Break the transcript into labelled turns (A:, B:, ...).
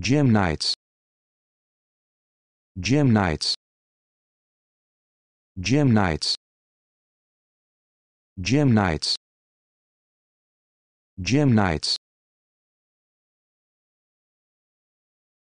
A: Gym nights. Gym nights. Gym nights. Gym nights. Gym nights.